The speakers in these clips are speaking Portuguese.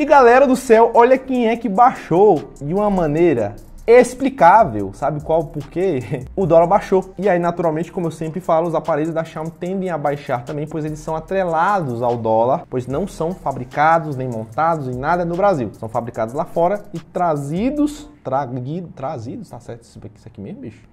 E galera do céu, olha quem é que baixou de uma maneira explicável, sabe qual porquê? o dólar baixou. E aí, naturalmente, como eu sempre falo, os aparelhos da Xiaomi tendem a baixar também, pois eles são atrelados ao dólar, pois não são fabricados, nem montados, em nada no Brasil. São fabricados lá fora e trazidos, trazidos, trazidos, tá certo isso aqui mesmo, bicho?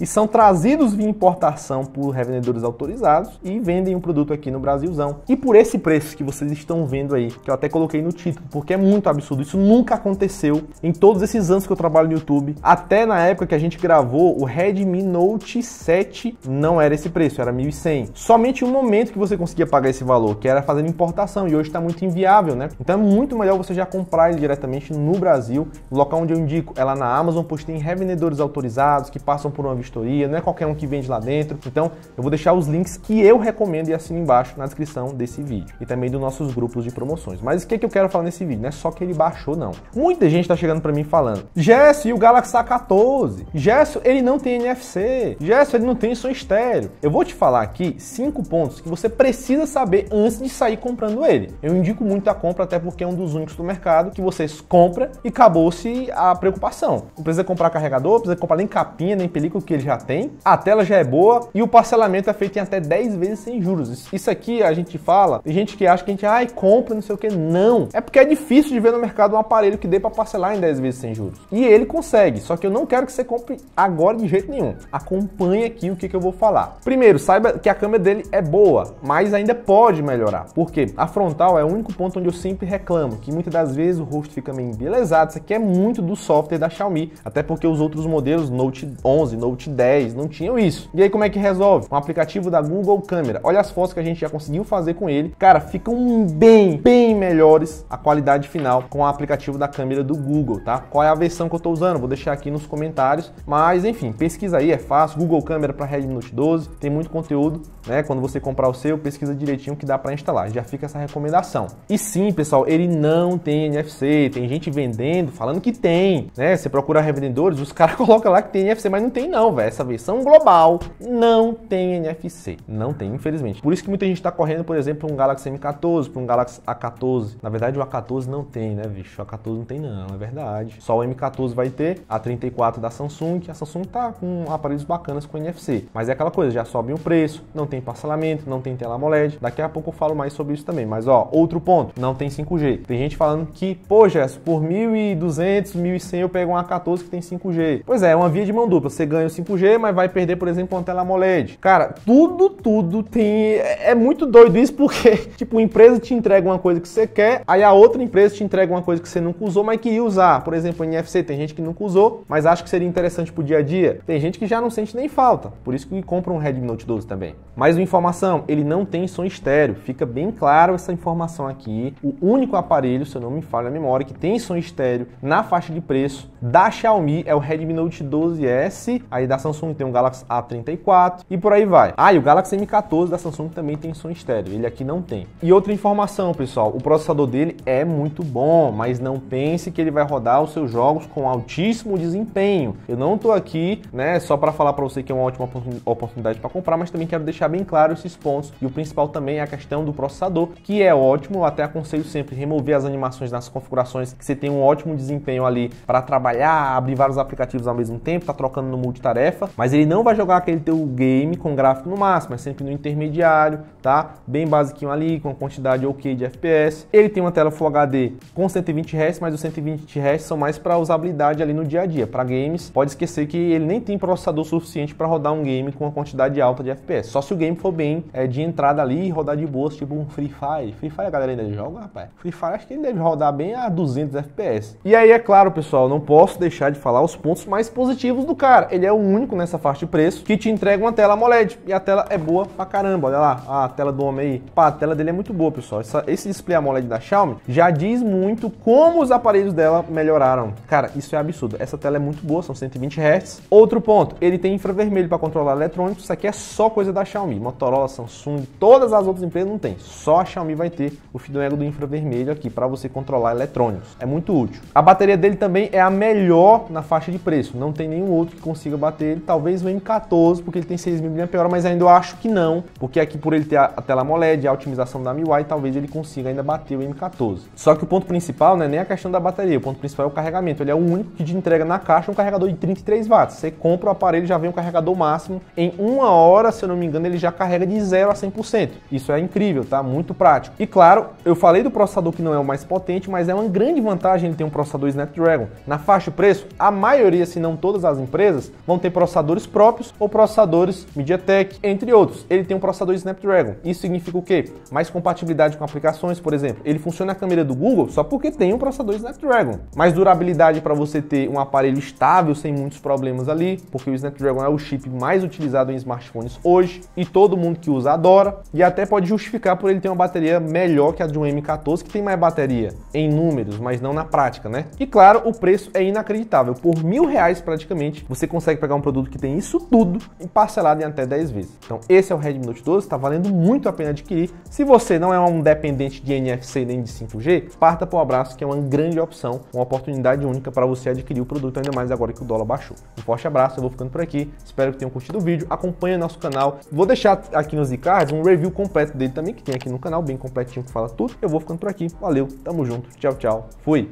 e são trazidos via importação por revendedores autorizados e vendem o um produto aqui no Brasilzão. E por esse preço que vocês estão vendo aí, que eu até coloquei no título, porque é muito absurdo, isso nunca aconteceu em todos esses anos que eu trabalho no YouTube. Até na época que a gente gravou o Redmi Note 7 não era esse preço, era 1.100. Somente um momento que você conseguia pagar esse valor, que era fazendo importação e hoje está muito inviável, né? Então é muito melhor você já comprar ele diretamente no Brasil, local onde eu indico é lá na Amazon, pois tem revendedores autorizados que passam por uma vistoria consultoria, não é qualquer um que vende lá dentro. Então, eu vou deixar os links que eu recomendo e assino embaixo na descrição desse vídeo e também dos nossos grupos de promoções. Mas o que, que eu quero falar nesse vídeo? Não é só que ele baixou, não. Muita gente está chegando para mim falando: Gesso, e o Galaxy A14? Gesso, ele não tem NFC. Gesso, ele não tem som estéreo. Eu vou te falar aqui cinco pontos que você precisa saber antes de sair comprando ele. Eu indico muito a compra, até porque é um dos únicos do mercado que vocês compra e acabou-se a preocupação. Não precisa comprar carregador, não precisa comprar nem capinha, nem película, que ele já tem, a tela já é boa e o parcelamento é feito em até 10 vezes sem juros. Isso aqui a gente fala, tem gente que acha que a gente, ai, compra, não sei o que. Não. É porque é difícil de ver no mercado um aparelho que dê para parcelar em 10 vezes sem juros. E ele consegue, só que eu não quero que você compre agora de jeito nenhum. Acompanhe aqui o que, que eu vou falar. Primeiro, saiba que a câmera dele é boa, mas ainda pode melhorar. Porque a frontal é o único ponto onde eu sempre reclamo, que muitas das vezes o rosto fica meio embelezado. Isso aqui é muito do software da Xiaomi, até porque os outros modelos, Note 11, Note 10, não tinham isso. E aí como é que resolve? Um aplicativo da Google Câmera. Olha as fotos que a gente já conseguiu fazer com ele. Cara, ficam bem, bem melhores a qualidade final com o aplicativo da câmera do Google, tá? Qual é a versão que eu tô usando? Vou deixar aqui nos comentários, mas enfim, pesquisa aí, é fácil. Google Câmera para Redmi Note 12, tem muito conteúdo, né? Quando você comprar o seu, pesquisa direitinho que dá para instalar. Já fica essa recomendação. E sim, pessoal, ele não tem NFC. Tem gente vendendo, falando que tem, né? Você procura revendedores, os caras colocam lá que tem NFC, mas não tem não, velho nova, essa versão global, não tem NFC. Não tem, infelizmente. Por isso que muita gente está correndo, por exemplo, um Galaxy M14, para um Galaxy A14. Na verdade, o A14 não tem, né, bicho? O A14 não tem, não, é verdade. Só o M14 vai ter, a 34 da Samsung. A Samsung tá com aparelhos bacanas com NFC. Mas é aquela coisa, já sobe o preço, não tem parcelamento, não tem tela AMOLED. Daqui a pouco eu falo mais sobre isso também. Mas, ó, outro ponto, não tem 5G. Tem gente falando que, pô, Gerson, por 1.200, 1.100 eu pego um A14 que tem 5G. Pois é, é uma via de mão dupla. Você ganha o 5 5G, tipo mas vai perder, por exemplo, uma tela AMOLED. Cara, tudo, tudo tem. É, é muito doido isso porque, tipo, uma empresa te entrega uma coisa que você quer, aí a outra empresa te entrega uma coisa que você nunca usou, mas que ia usar. Por exemplo, NFC, tem gente que nunca usou, mas acha que seria interessante pro dia a dia. Tem gente que já não sente nem falta, por isso que compra um Redmi Note 12 também. Mais uma informação, ele não tem som estéreo, fica bem claro essa informação aqui. O único aparelho, se eu não me falha a memória, que tem som estéreo na faixa de preço da Xiaomi é o Redmi Note 12S. Aí da Samsung tem o Galaxy A34 e por aí vai. Ah, e o Galaxy M14 da Samsung também tem som estéreo, ele aqui não tem. E outra informação, pessoal, o processador dele é muito bom, mas não pense que ele vai rodar os seus jogos com altíssimo desempenho. Eu não tô aqui, né, só para falar para você que é uma ótima oportunidade para comprar, mas também quero deixar bem claro esses pontos. E o principal também é a questão do processador, que é ótimo, eu até aconselho sempre remover as animações nas configurações que você tem um ótimo desempenho ali para trabalhar, abrir vários aplicativos ao mesmo tempo, tá trocando no multitarefa tarefa, mas ele não vai jogar aquele teu game com gráfico no máximo, é sempre no intermediário, tá? Bem basiquinho ali, com uma quantidade ok de FPS. Ele tem uma tela Full HD com 120 Hz, mas os 120 Hz são mais para usabilidade ali no dia a dia. Para games, pode esquecer que ele nem tem processador suficiente para rodar um game com uma quantidade alta de FPS. Só se o game for bem é, de entrada ali e rodar de boas, tipo um Free Fire. Free Fire a galera ainda joga, rapaz. Free Fire acho que ele deve rodar bem a 200 FPS. E aí, é claro, pessoal, não posso deixar de falar os pontos mais positivos do cara. Ele é um único nessa faixa de preço, que te entrega uma tela AMOLED. E a tela é boa pra caramba, olha lá, a tela do homem aí. Pá, a tela dele é muito boa, pessoal. Essa, esse display AMOLED da Xiaomi já diz muito como os aparelhos dela melhoraram. Cara, isso é absurdo. Essa tela é muito boa, são 120 Hz. Outro ponto, ele tem infravermelho para controlar eletrônicos. Isso aqui é só coisa da Xiaomi. Motorola, Samsung, todas as outras empresas não tem. Só a Xiaomi vai ter o fio ego do infravermelho aqui para você controlar eletrônicos. É muito útil. A bateria dele também é a melhor na faixa de preço. Não tem nenhum outro que consiga bater dele, talvez o M14, porque ele tem 6.000 mAh, mas ainda eu acho que não, porque aqui por ele ter a tela AMOLED, a otimização da MIUI, talvez ele consiga ainda bater o M14. Só que o ponto principal não é nem a questão da bateria, o ponto principal é o carregamento. Ele é o único que te entrega na caixa um carregador de 33 watts. Você compra o aparelho, já vem o carregador máximo. Em uma hora, se eu não me engano, ele já carrega de 0 a 100%. Isso é incrível, tá? Muito prático. E claro, eu falei do processador que não é o mais potente, mas é uma grande vantagem ele ter um processador Snapdragon. Na faixa de preço, a maioria, se não todas as empresas, vão ter ter processadores próprios ou processadores MediaTek, entre outros. Ele tem um processador Snapdragon. Isso significa o quê? Mais compatibilidade com aplicações, por exemplo. Ele funciona a câmera do Google só porque tem um processador Snapdragon. Mais durabilidade para você ter um aparelho estável sem muitos problemas ali, porque o Snapdragon é o chip mais utilizado em smartphones hoje e todo mundo que usa adora e até pode justificar por ele ter uma bateria melhor que a de um M14 que tem mais bateria em números, mas não na prática, né? E claro, o preço é inacreditável. Por mil reais praticamente você consegue pegar um um produto que tem isso tudo e parcelado em até 10 vezes. Então esse é o Redmi Note 12, está valendo muito a pena adquirir. Se você não é um dependente de NFC nem de 5G, parta para o abraço que é uma grande opção, uma oportunidade única para você adquirir o produto, ainda mais agora que o dólar baixou. Um forte abraço, eu vou ficando por aqui, espero que tenham curtido o vídeo, acompanhe nosso canal. Vou deixar aqui nos cards um review completo dele também, que tem aqui no canal, bem completinho que fala tudo. Eu vou ficando por aqui, valeu, tamo junto, tchau, tchau, fui!